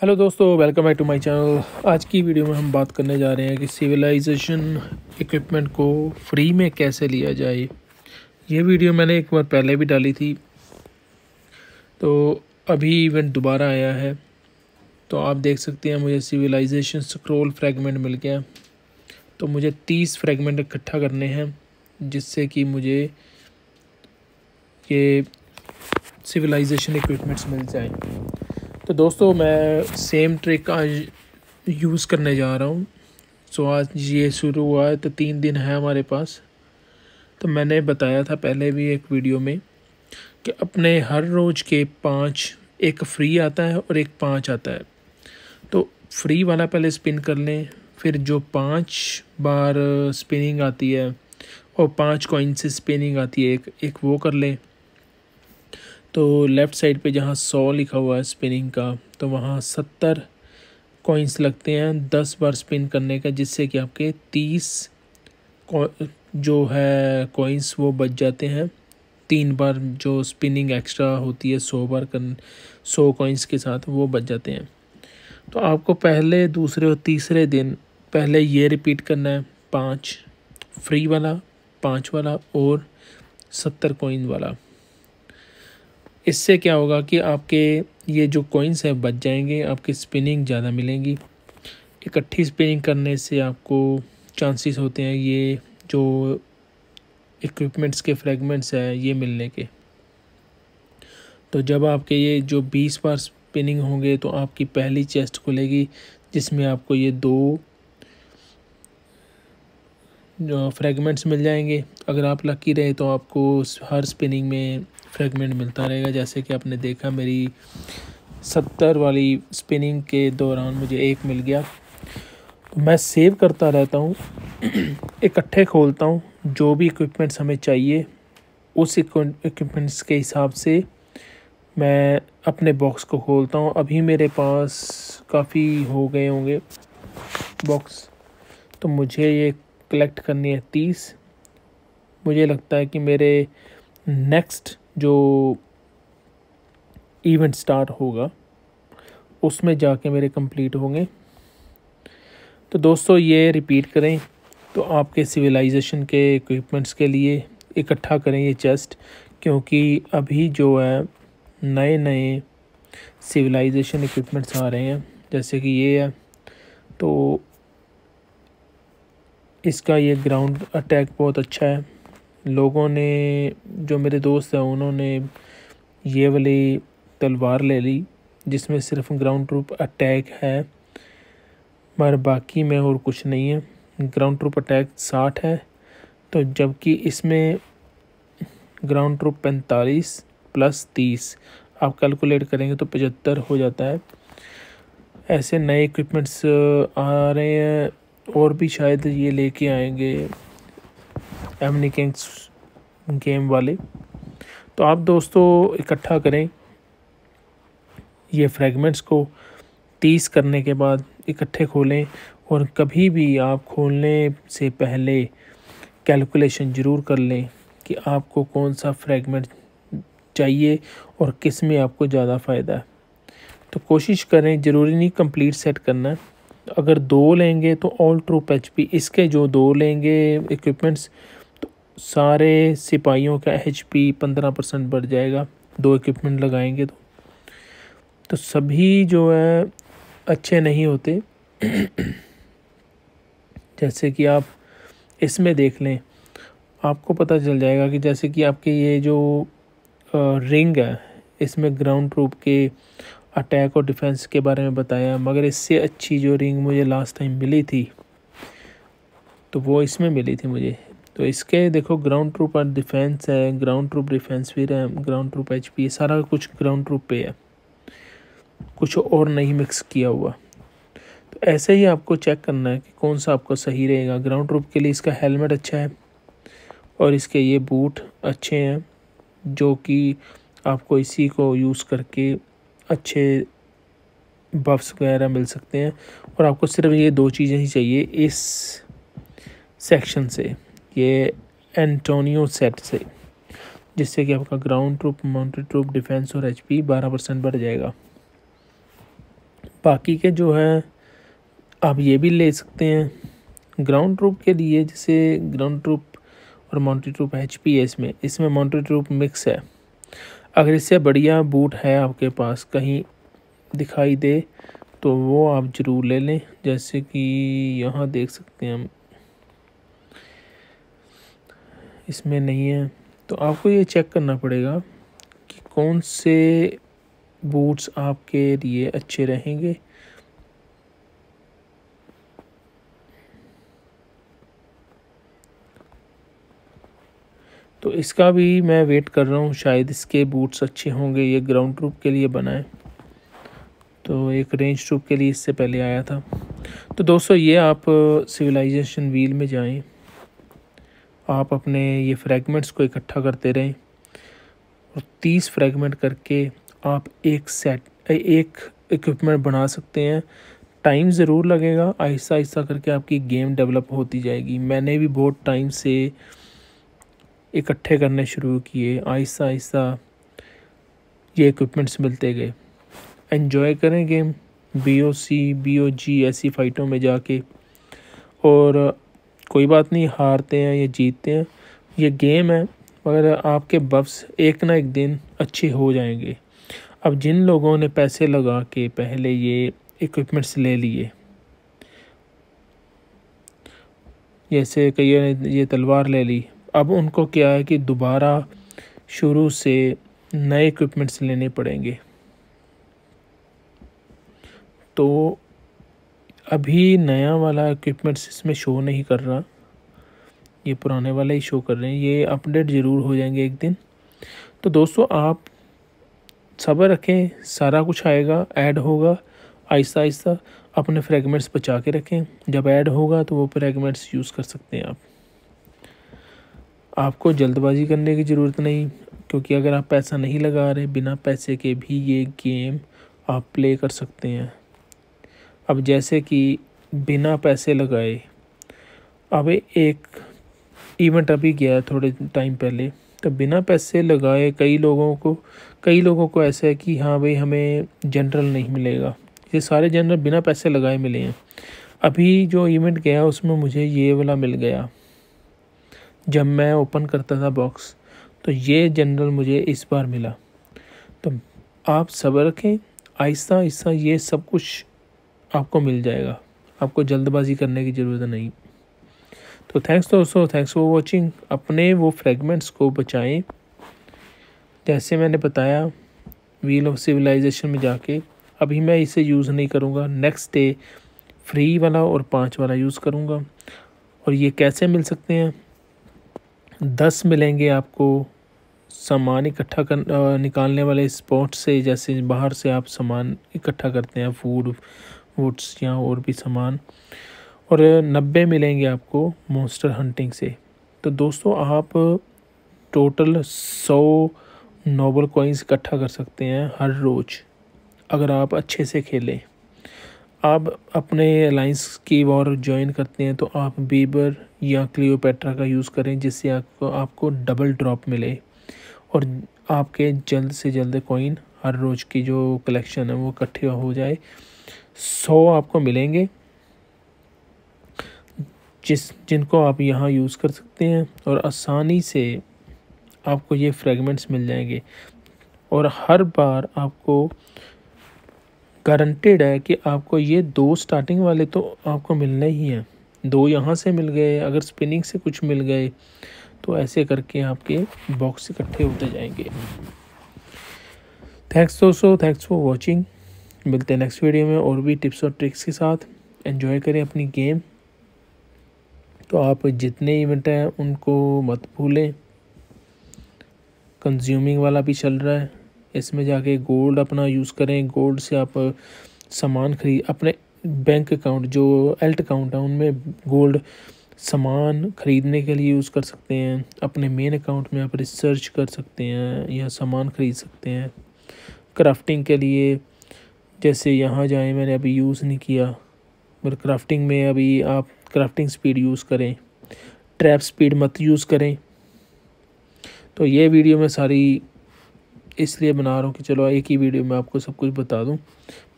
hello दोस्तों welcome back to my channel आज की वीडियो में हम बात करने जा रहे हैं कि सिविलाइजेशन इक्विपमेंट को फ्री में कैसे लिया जाए ये वीडियो मैंने एक बार पहले भी डाली थी तो अभी इवेंट दोबारा आया है तो आप देख सकते हैं मुझे सिविलाइजेशन स्क्रोल फ्रेगमेंट मिल गया तो मुझे तीस फ्रेगमेंट इकट्ठा करने हैं जिससे कि मुझे ये सिविलाइजेशन इक्विपमेंट्स मिल जाए तो दोस्तों मैं सेम ट्रिक आज यूज़ करने जा रहा हूँ सो तो आज ये शुरू हुआ है तो तीन दिन है हमारे पास तो मैंने बताया था पहले भी एक वीडियो में कि अपने हर रोज़ के पाँच एक फ्री आता है और एक पाँच आता है तो फ्री वाला पहले स्पिन कर लें फिर जो पाँच बार स्पिनिंग आती है और पाँच कॉइन से स्पिनिंग आती है एक एक वो कर लें तो लेफ़्ट साइड पे जहाँ सौ लिखा हुआ है स्पिनिंग का तो वहाँ सत्तर कॉइन्स लगते हैं दस बार स्पिन करने का जिससे कि आपके तीस जो है कॉइन्स वो बच जाते हैं तीन बार जो स्पिनिंग एक्स्ट्रा होती है सौ बार कर सौ कॉइन्स के साथ वो बच जाते हैं तो आपको पहले दूसरे और तीसरे दिन पहले ये रिपीट करना है पाँच फ्री वाला पाँच वाला और सत्तर कॉइन वाला इससे क्या होगा कि आपके ये जो कॉइन्स हैं बच जाएंगे आपकी स्पिनिंग ज़्यादा मिलेंगी इकट्ठी स्पिनिंग करने से आपको चांसेस होते हैं ये जो इक्विपमेंट्स के फ्रेगमेंट्स हैं ये मिलने के तो जब आपके ये जो बीस बार स्पिनिंग होंगे तो आपकी पहली चेस्ट खुलेगी जिसमें आपको ये दो फ्रेगमेंट्स मिल जाएंगे अगर आप लकी रहे तो आपको हर स्पिनिंग में फ्रेगमेंट मिलता रहेगा जैसे कि आपने देखा मेरी सत्तर वाली स्पिनिंग के दौरान मुझे एक मिल गया तो मैं सेव करता रहता हूँ इकट्ठे खोलता हूँ जो भी इक्विपमेंट्स हमें चाहिए उस इक्विपमेंट्स के हिसाब से मैं अपने बॉक्स को खोलता हूँ अभी मेरे पास काफ़ी हो गए होंगे बॉक्स तो मुझे ये कलेक्ट करनी है तीस मुझे लगता है कि मेरे नेक्स्ट जो इवेंट स्टार्ट होगा उसमें जाके मेरे कंप्लीट होंगे तो दोस्तों ये रिपीट करें तो आपके सिविलाइजेशन के इक्विपमेंट्स के लिए इकट्ठा करें ये चेस्ट क्योंकि अभी जो है नए नए सिविलाइजेशन इक्विपमेंट्स आ रहे हैं जैसे कि ये है तो इसका ये ग्राउंड अटैक बहुत अच्छा है लोगों ने जो मेरे दोस्त हैं उन्होंने ये वाली तलवार ले ली जिसमें सिर्फ ग्राउंड ट्रूप अटैक है मगर बाकी में और कुछ नहीं है ग्राउंड ट्रूप अटैक साठ है तो जबकि इसमें ग्राउंड ट्रूप पैंतालीस प्लस तीस आप कैलकुलेट करेंगे तो पचहत्तर हो जाता है ऐसे नए इक्विपमेंट्स आ रहे हैं और भी शायद ये लेके आएंगे एमनी किंग्स गेम वाले तो आप दोस्तों इकट्ठा करें ये फ्रेगमेंट्स को तीस करने के बाद इकट्ठे खोलें और कभी भी आप खोलने से पहले कैलकुलेशन ज़रूर कर लें कि आपको कौन सा फ्रेगमेंट चाहिए और किस में आपको ज़्यादा फ़ायदा है तो कोशिश करें ज़रूरी नहीं कंप्लीट सेट करना है अगर दो लेंगे तो ऑल ट्रू पैच भी इसके जो दो लेंगे इक्विपमेंट्स सारे सिपाहियों का एच पी पंद्रह परसेंट बढ़ जाएगा दो इक्विपमेंट लगाएंगे तो तो सभी जो है अच्छे नहीं होते जैसे कि आप इसमें देख लें आपको पता चल जाएगा कि जैसे कि आपके ये जो रिंग है इसमें ग्राउंड ट्रूप के अटैक और डिफेंस के बारे में बताया मगर इससे अच्छी जो रिंग मुझे लास्ट टाइम मिली थी तो वो इसमें मिली थी मुझे तो इसके देखो ग्राउंड ट्रूप और डिफेंस है ग्राउंड ट्रूप डिफेंस भी ram ground troop H P सारा कुछ ग्राउंड ट्रूप पे है कुछ और नहीं मिक्स किया हुआ तो ऐसे ही आपको चेक करना है कि कौन सा आपको सही रहेगा ग्राउंड ट्रूप के लिए इसका हेलमेट अच्छा है और इसके ये बूट अच्छे हैं जो कि आपको इसी को यूज़ करके अच्छे बफ्स वगैरह मिल सकते हैं और आपको सिर्फ ये दो चीज़ें ही चाहिए इस सेक्शन से ये एंटोनियो सेट से जिससे कि आपका ground troop mounted troop defence और एच पी बारह परसेंट बढ़ जाएगा बाकी के जो है आप ये भी ले सकते हैं ग्राउंड ट्रूप के लिए जैसे ग्राउंड ट्रूप और माउंटेड ट्रूप एच पी है इसमें इसमें माउंटेड ट्रूप मिक्स है अगर इससे बढ़िया बूट है आपके पास कहीं दिखाई दे तो वो आप ज़रूर ले लें जैसे कि यहाँ देख सकते हैं हम इसमें नहीं है तो आपको ये चेक करना पड़ेगा कि कौन से बूट्स आपके लिए अच्छे रहेंगे तो इसका भी मैं वेट कर रहा हूँ शायद इसके बूट्स अच्छे होंगे ये ग्राउंड ट्रूप के लिए बनाए तो एक रेंज ट्रूप के लिए इससे पहले आया था तो दोस्तों ये आप सिविलाइजेशन व्हील में जाएं आप अपने ये फ्रैगमेंट्स को इकट्ठा करते रहें और तीस फ्रैगमेंट करके आप एक सेट एक इक्विपमेंट बना सकते हैं टाइम ज़रूर लगेगा आहिस्ता आहिस्ता करके आपकी गेम डेवलप होती जाएगी मैंने भी बहुत टाइम से इकट्ठे करने शुरू किए आहिस्ता आहिस्ता ये इक्विपमेंट्स मिलते गए एंजॉय करें game B O C B O G ऐसी फ़ाइटों में जाके और कोई बात नहीं हारते हैं या जीतते हैं ये गेम है मगर आपके बफ्स एक ना एक दिन अच्छे हो जाएंगे अब जिन लोगों ने पैसे लगा के पहले ये इक्विपमेंट्स ले लिए जैसे कई ने ये तलवार ले ली अब उनको क्या है कि दोबारा शुरू से नए इक्विपमेंट्स लेने पड़ेंगे तो अभी नया वाला इक्विपमेंट्स इसमें शो नहीं कर रहा ये पुराने वाला ही शो कर रहे हैं ये अपडेट ज़रूर हो जाएंगे एक दिन तो दोस्तों आप सब्र रखें सारा कुछ आएगा ऐड होगा आहिस्ता आहिस्ता अपने फ्रेगमेंट्स बचा के रखें जब ऐड होगा तो वो फ्रेगमेंट्स यूज़ कर सकते हैं आप आपको जल्दबाजी करने की ज़रूरत नहीं क्योंकि अगर आप पैसा नहीं लगा रहे बिना पैसे के भी ये गेम आप प्ले कर सकते हैं अब जैसे कि बिना पैसे लगाए अब एक इवेंट अभी गया थोड़े टाइम पहले तो बिना पैसे लगाए कई लोगों को कई लोगों को ऐसा है कि हाँ भाई हमें जनरल नहीं मिलेगा ये सारे जनरल बिना पैसे लगाए मिले हैं अभी जो इवेंट गया उसमें मुझे ये वाला मिल गया जब मैं ओपन करता था बॉक्स तो ये जनरल मुझे इस बार मिला तो आप सब्र रखें आहिस्ता आहिस्ता ये सब कुछ आपको मिल जाएगा आपको जल्दबाजी करने की ज़रूरत नहीं तो थैंक्स दोस्तों थैंक्स फॉर वॉचिंग अपने वो फ्रेगमेंट्स को बचाएं जैसे मैंने बताया व्हील ऑफ सिविलाइजेशन में जाके अभी मैं इसे यूज़ नहीं करूँगा नेक्स्ट डे फ्री वाला और पाँच वाला यूज़ करूँगा और ये कैसे मिल सकते हैं दस मिलेंगे आपको सामान इकट्ठा कर निकालने वाले स्पॉट से जैसे बाहर से आप सामान इकट्ठा करते हैं फूड वुड्स या और भी सामान और नब्बे मिलेंगे आपको मोस्टर हंटिंग से तो दोस्तों आप टोटल सौ नोबल कॉइन्स इकट्ठा कर सकते हैं हर रोज़ अगर आप अच्छे से खेलें आप अपने अलाइंस की वॉर ज्वाइन करते हैं तो आप बीबर या क्लियोपेट्रा का यूज़ करें जिससे आपको आपको डबल ड्रॉप मिले और आपके जल्द से जल्द कॉइन हर रोज़ की जो कलेक्शन है वो इकट्ठे हो जाए सौ आपको मिलेंगे जिस जिनको आप यहाँ यूज़ कर सकते हैं और आसानी से आपको ये फ्रेगमेंट्स मिल जाएंगे और हर बार आपको गारंटेड है कि आपको ये दो स्टार्टिंग वाले तो आपको मिलने ही हैं दो यहाँ से मिल गए अगर स्पिनिंग से कुछ मिल गए तो ऐसे करके आपके बॉक्स इकट्ठे होते जाएंगे थैंक्स दोस्तों थैंक्स फॉर वॉचिंग मिलते हैं नेक्स्ट वीडियो में और भी टिप्स और ट्रिक्स के साथ एंजॉय करें अपनी गेम तो आप जितने इवेंट हैं उनको मत भूलें कंज्यूमिंग वाला भी चल रहा है इसमें जाके गोल्ड अपना यूज़ करें गोल्ड से आप सामान खरीद अपने बैंक अकाउंट जो एल्ट अकाउंट है उनमें गोल्ड सामान ख़रीदने के लिए यूज़ कर सकते हैं अपने मेन अकाउंट में आप रिसर्च कर सकते हैं या सामान ख़रीद सकते हैं क्राफ्टिंग के लिए जैसे यहाँ जाएँ मैंने अभी यूज़ नहीं किया पर क्राफ्टिंग में अभी आप क्राफ्टिंग स्पीड यूज़ करें ट्रैप स्पीड मत यूज़ करें तो ये वीडियो मैं सारी इसलिए बना रहा हूँ कि चलो एक ही वीडियो में आपको सब कुछ बता दूँ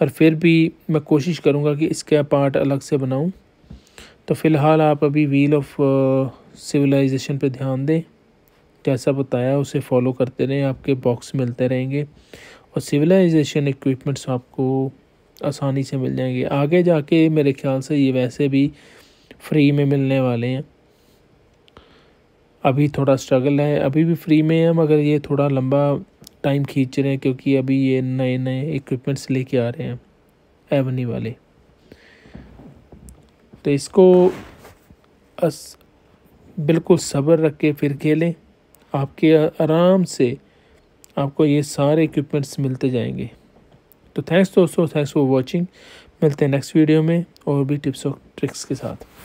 पर फिर भी मैं कोशिश करूँगा कि इसका पार्ट अलग से बनाऊँ तो फ़िलहाल आप अभी व्हील ऑफ सिविलाइजेशन पे ध्यान दें जैसा बताया उसे फॉलो करते रहें आपके बॉक्स मिलते रहेंगे और सिविलाइजेशन इक्विपमेंट्स आपको आसानी से मिल जाएंगे आगे जाके मेरे ख्याल से ये वैसे भी फ्री में मिलने वाले हैं अभी थोड़ा स्ट्रगल है अभी भी फ्री में है मगर ये थोड़ा लंबा टाइम खींच रहे हैं क्योंकि अभी ये नए नए इक्विपमेंट्स लेके आ रहे हैं एवनी वाले तो इसको अस बिल्कुल सब्र रख के फिर खेलें आपके आराम से आपको ये सारे इक्विपमेंट्स मिलते जाएंगे तो थैंक्स दोस्तों थैंक्स फॉर वॉचिंग मिलते हैं नेक्स्ट वीडियो में और भी टिप्स और ट्रिक्स के साथ